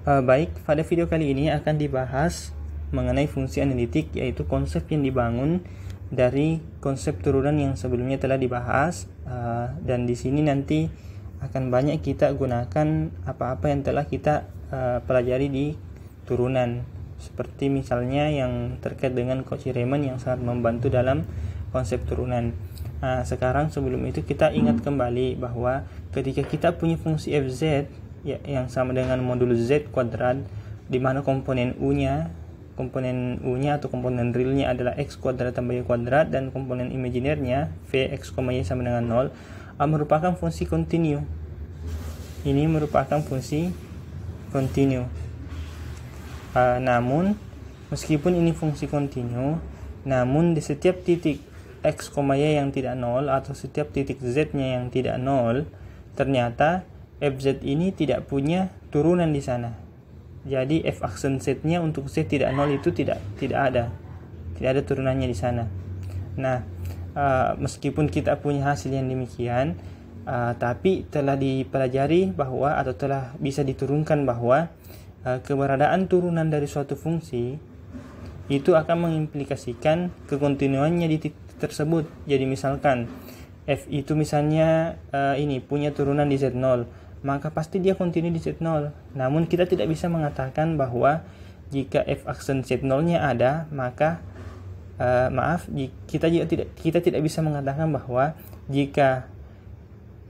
Eh, baik, pada video kali ini akan dibahas mengenai fungsi analitik yaitu konsep yang dibangun dari konsep turunan yang sebelumnya telah dibahas uh, dan di sini nanti akan banyak kita gunakan apa-apa yang telah kita uh, pelajari di turunan seperti misalnya yang terkait dengan Koci Raymond yang sangat membantu dalam konsep turunan. Nah, sekarang sebelum itu kita ingat kembali bahwa ketika kita punya fungsi fz ya, yang sama dengan modul z kuadrat di mana komponen u-nya komponen u-nya atau komponen realnya adalah x kuadrat tambah y kuadrat dan komponen imajinernya vx, y sama dengan 0 ah, merupakan fungsi kontinu ini merupakan fungsi kontinu uh, namun meskipun ini fungsi kontinu namun di setiap titik x, y yang tidak nol atau setiap titik z-nya yang tidak nol ternyata FZ ini tidak punya turunan di sana. Jadi F aksen setnya untuk Z tidak nol itu tidak tidak ada. Tidak ada turunannya di sana. Nah, uh, meskipun kita punya hasil yang demikian, uh, tapi telah dipelajari bahwa atau telah bisa diturunkan bahwa uh, keberadaan turunan dari suatu fungsi itu akan mengimplikasikan kekontinuannya di titik tersebut. Jadi misalkan f itu misalnya uh, ini punya turunan di z nol maka pasti dia continue di set 0. Namun kita tidak bisa mengatakan bahwa jika f aksen set 0-nya ada, maka uh, maaf, kita juga tidak kita tidak bisa mengatakan bahwa jika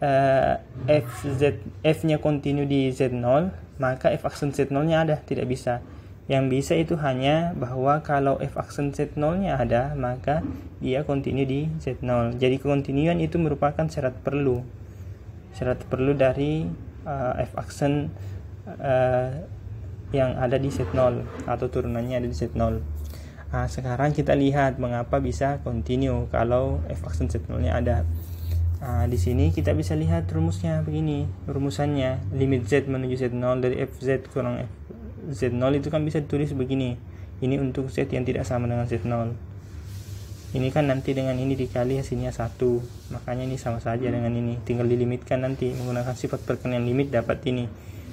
uh, f z f-nya continue di z0, maka f aksen set 0-nya ada, tidak bisa. Yang bisa itu hanya bahwa kalau f aksen z 0-nya ada, maka dia continue di z0. Jadi kontinuan itu merupakan syarat perlu syarat perlu dari uh, f action uh, eh, yang ada di set 0 atau turunannya ada di set 0 nah, sekarang kita lihat mengapa bisa continue kalau f action set 0 nya ada nah, di sini kita bisa lihat rumusnya begini rumusannya limit z menuju z 0 dari fz kurang f z 0 itu kan bisa ditulis begini ini untuk z yang tidak sama dengan z 0 ini kan nanti dengan ini dikali hasilnya satu makanya ini sama saja hmm. dengan ini tinggal dilimitkan nanti menggunakan sifat perkenan limit dapat ini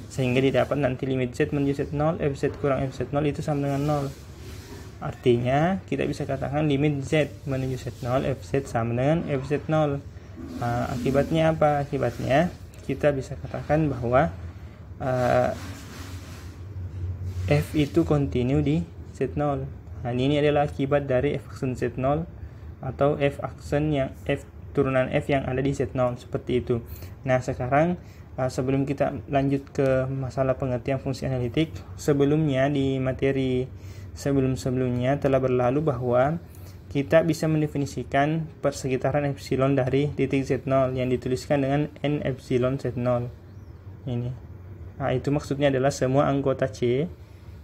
sehingga didapat nanti limit z menuju z 0 fz kurang fz 0 itu sama dengan 0 artinya kita bisa katakan limit z menuju z 0 fz sama dengan fz 0 nah, akibatnya apa akibatnya kita bisa katakan bahwa uh, f itu kontinu di z 0 Nah, ini adalah akibat dari F aksen Z0 atau F aksen yang F turunan F yang ada di Z0 seperti itu. Nah, sekarang eh, sebelum kita lanjut ke masalah pengertian fungsi analitik, sebelumnya di materi sebelum-sebelumnya telah berlalu bahwa kita bisa mendefinisikan persekitaran epsilon dari titik Z0 yang dituliskan dengan N epsilon Z0. Ini. Nah, itu maksudnya adalah semua anggota C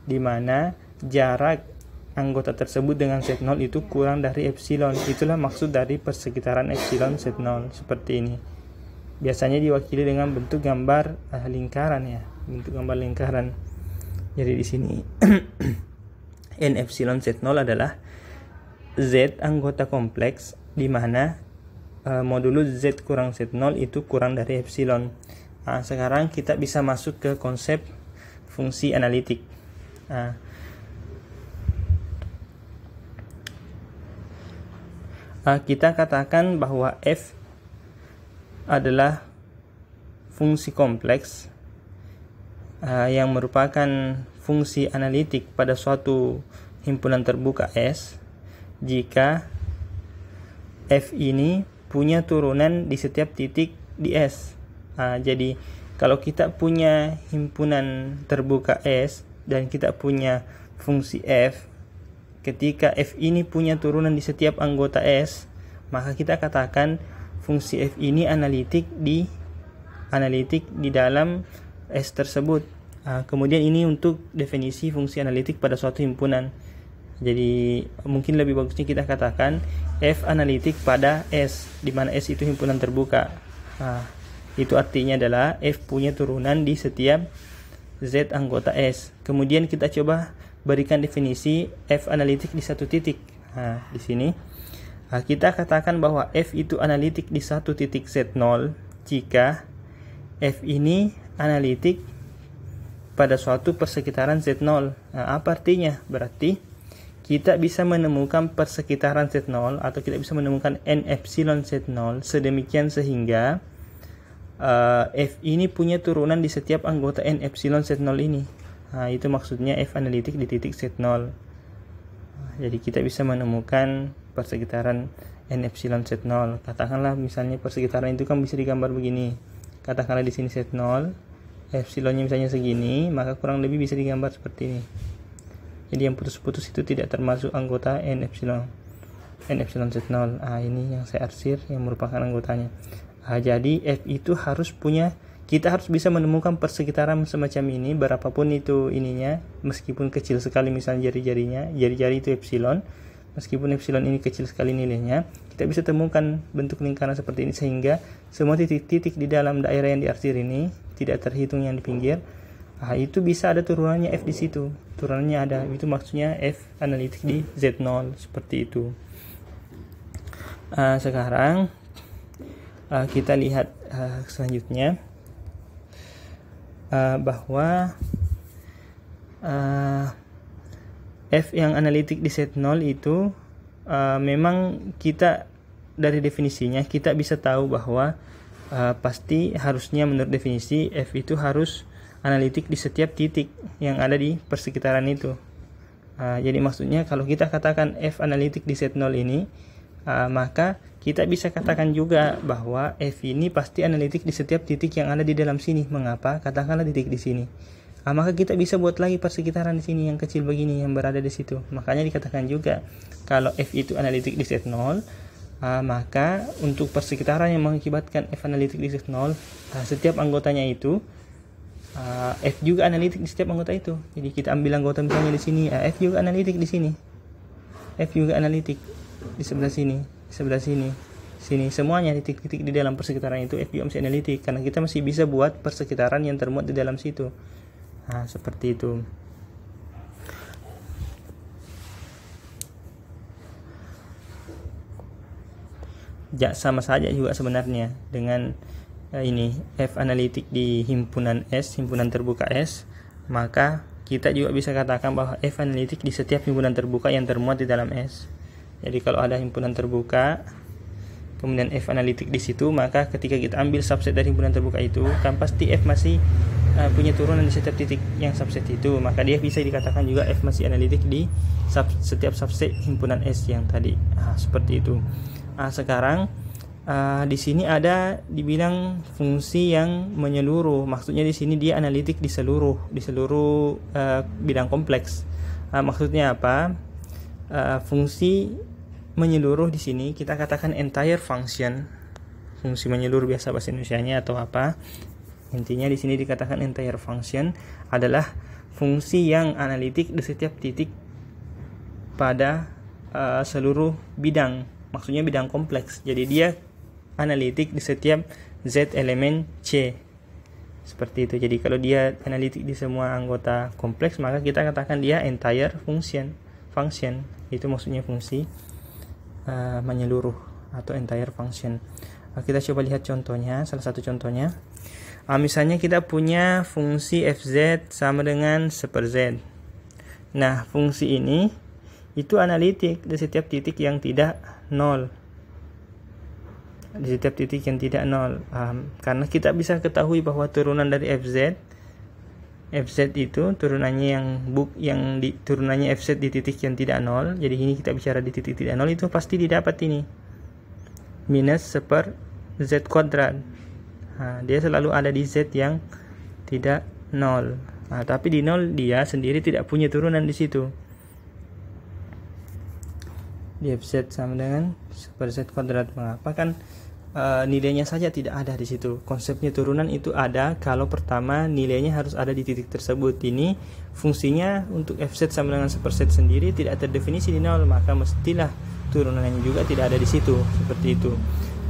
di mana jarak anggota tersebut dengan Z0 itu kurang dari epsilon. Itulah maksud dari persekitaran epsilon Z0 seperti ini. Biasanya diwakili dengan bentuk gambar eh, lingkaran ya, bentuk gambar lingkaran. Jadi di sini n epsilon Z0 adalah Z anggota kompleks di mana eh, modulus Z kurang Z0 itu kurang dari epsilon. Nah, sekarang kita bisa masuk ke konsep fungsi analitik. Nah, Ah, kita katakan bahwa f adalah fungsi kompleks ah, yang merupakan fungsi analitik pada suatu himpunan terbuka S jika F ini punya turunan di setiap titik di S. uh, jadi kalau kita punya himpunan terbuka S dan kita punya fungsi F Ketika f ini punya turunan di setiap anggota S, maka kita katakan fungsi f ini analitik di analitik di dalam S tersebut. Nah, kemudian ini untuk definisi fungsi analitik pada suatu himpunan. Jadi mungkin lebih bagusnya kita katakan F analitik pada S, di mana S itu himpunan terbuka. Nah, itu artinya adalah F punya turunan di setiap Z anggota S. Kemudian kita coba berikan definisi F analitik di satu titik. Nah, di sini nah, kita katakan bahwa F itu analitik di satu titik Z0 jika F ini analitik pada suatu persekitaran Z0. Nah, apa artinya? Berarti kita bisa menemukan persekitaran Z0 atau kita bisa menemukan N epsilon Z0 sedemikian sehingga uh, F ini punya turunan di setiap anggota N epsilon Z0 ini nah, itu maksudnya f analitik di titik set 0 jadi kita bisa menemukan persekitaran n epsilon set 0 katakanlah misalnya persekitaran itu kan bisa digambar begini katakanlah di sini set 0 epsilonnya misalnya segini maka kurang lebih bisa digambar seperti ini jadi yang putus-putus itu tidak termasuk anggota n epsilon n epsilon set 0 ah ini yang saya arsir yang merupakan anggotanya ah, jadi f itu harus punya kita harus bisa menemukan persekitaran semacam ini berapapun itu ininya meskipun kecil sekali misalnya jari-jarinya jari-jari itu epsilon meskipun epsilon ini kecil sekali nilainya kita bisa temukan bentuk lingkaran seperti ini sehingga semua titik-titik di dalam daerah yang diarsir ini tidak terhitung yang di pinggir nah, itu bisa ada turunannya f di situ turunannya ada itu maksudnya f analitik di z0 seperti itu uh, sekarang uh, kita lihat uh, selanjutnya uh, bahwa uh, f yang analitik di set 0 itu uh, memang kita dari definisinya kita bisa tahu bahwa uh, pasti harusnya menurut definisi f itu harus analitik di setiap titik yang ada di persekitaran itu. Uh, jadi maksudnya kalau kita katakan f analitik di set 0 ini uh, maka kita bisa katakan juga bahwa F ini pasti analitik di setiap titik yang ada di dalam sini. Mengapa? Katakanlah titik di sini. Uh, maka kita bisa buat lagi persekitaran di sini yang kecil begini yang berada di situ. Makanya dikatakan juga kalau F itu analitik di set 0, uh, ah, maka untuk persekitaran yang mengakibatkan F analitik di set 0, uh, setiap anggotanya itu uh, F juga analitik di setiap anggota itu. Jadi kita ambil anggota misalnya di sini, uh, F juga analitik di sini. F juga analitik di sebelah sini di sebelah sini sini semuanya titik-titik di dalam persekitaran itu FBOMC analitik karena kita masih bisa buat persekitaran yang termuat di dalam situ nah seperti itu Ya, sama saja juga sebenarnya dengan eh, ini F analitik di himpunan S himpunan terbuka S maka kita juga bisa katakan bahwa F analitik di setiap himpunan terbuka yang termuat di dalam S jadi kalau ada himpunan terbuka, kemudian F analitik di situ, maka ketika kita ambil subset dari himpunan terbuka itu, kan pasti F masih uh, punya turunan di setiap titik yang subset itu, maka dia bisa dikatakan juga F masih analitik di sub, setiap subset himpunan S yang tadi. Nah, seperti itu. Nah, sekarang uh, di sini ada dibilang fungsi yang menyeluruh. Maksudnya di sini dia analitik di seluruh di seluruh uh, bidang kompleks. Uh, maksudnya apa? Uh, fungsi menyeluruh di sini kita katakan entire function fungsi menyeluruh biasa bahasa Indonesia-nya atau apa intinya di sini dikatakan entire function adalah fungsi yang analitik di setiap titik pada uh, seluruh bidang maksudnya bidang kompleks jadi dia analitik di setiap z elemen c seperti itu jadi kalau dia analitik di semua anggota kompleks maka kita katakan dia entire function function itu maksudnya fungsi uh, menyeluruh atau entire function. Uh, kita coba lihat contohnya, salah satu contohnya. Uh, misalnya kita punya fungsi fz sama dengan seper z. Nah, fungsi ini itu analitik di setiap titik yang tidak nol di setiap titik yang tidak nol um, karena kita bisa ketahui bahwa turunan dari fz fz itu turunannya yang buk yang di turunannya fz di titik yang tidak nol jadi ini kita bicara di titik tidak nol itu pasti didapat ini minus seper z kuadrat nah, dia selalu ada di z yang tidak nol nah, tapi di nol dia sendiri tidak punya turunan di situ di fz sama dengan seper z kuadrat mengapa kan uh, nilainya saja tidak ada di situ. Konsepnya turunan itu ada kalau pertama nilainya harus ada di titik tersebut. Ini fungsinya untuk f-set sama dengan set sendiri tidak terdefinisi di nol, maka mestilah turunannya juga tidak ada di situ. Seperti itu.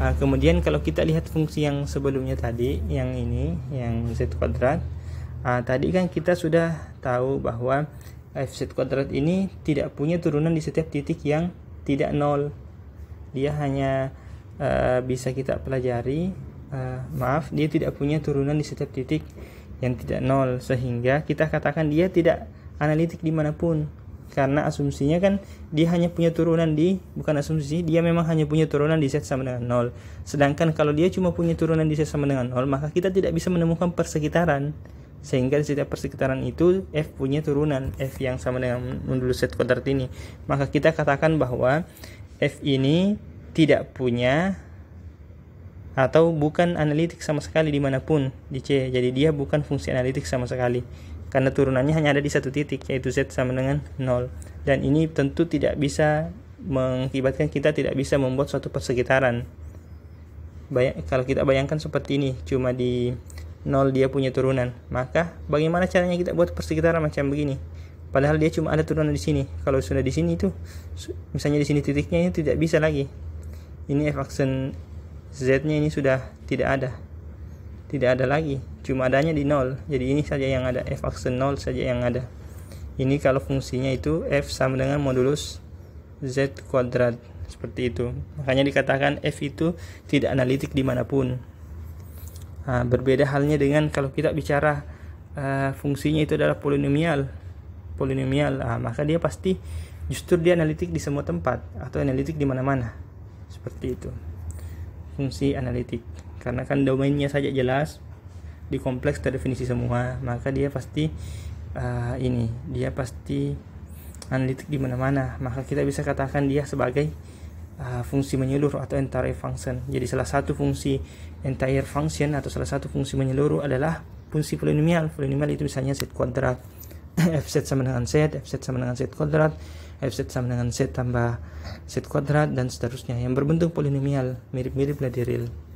Uh, kemudian kalau kita lihat fungsi yang sebelumnya tadi, yang ini, yang z kuadrat, uh, tadi kan kita sudah tahu bahwa f-set kuadrat ini tidak punya turunan di setiap titik yang tidak nol. Dia hanya Eh, bisa kita pelajari uh, maaf dia tidak punya turunan di setiap titik yang tidak nol sehingga kita katakan dia tidak analitik dimanapun karena asumsinya kan dia hanya punya turunan di bukan asumsi dia memang hanya punya turunan di set sama dengan nol sedangkan kalau dia cuma punya turunan di set sama dengan nol maka kita tidak bisa menemukan persekitaran sehingga di setiap persekitaran itu f punya turunan f yang sama dengan modulus set kuadrat ini maka kita katakan bahwa f ini tidak punya atau bukan analitik sama sekali dimanapun di C jadi dia bukan fungsi analitik sama sekali karena turunannya hanya ada di satu titik yaitu Z sama dengan 0 dan ini tentu tidak bisa mengakibatkan kita tidak bisa membuat suatu persekitaran kalau kita bayangkan seperti ini cuma di 0 dia punya turunan maka bagaimana caranya kita buat persekitaran macam begini padahal dia cuma ada turunan di sini kalau sudah di sini tuh misalnya di sini titiknya ini tidak bisa lagi ini f aksen z nya ini sudah tidak ada tidak ada lagi cuma adanya di nol. jadi ini saja yang ada f aksen 0 saja yang ada ini kalau fungsinya itu f sama dengan modulus z kuadrat seperti itu makanya dikatakan f itu tidak analitik dimanapun nah, berbeda halnya dengan kalau kita bicara uh, fungsinya itu adalah polinomial polinomial nah, maka dia pasti justru dia analitik di semua tempat atau analitik di mana-mana seperti itu fungsi analitik karena kan domainnya saja jelas di kompleks terdefinisi semua maka dia pasti uh, ini dia pasti analitik di mana-mana maka kita bisa katakan dia sebagai uh, fungsi menyeluruh atau entire function jadi salah satu fungsi entire function atau salah satu fungsi menyeluruh adalah fungsi polinomial polinomial itu misalnya set kuadrat f set sama dengan set f set sama dengan set kuadrat f sama dengan z tambah z kuadrat dan seterusnya yang berbentuk polinomial mirip-mirip lah di real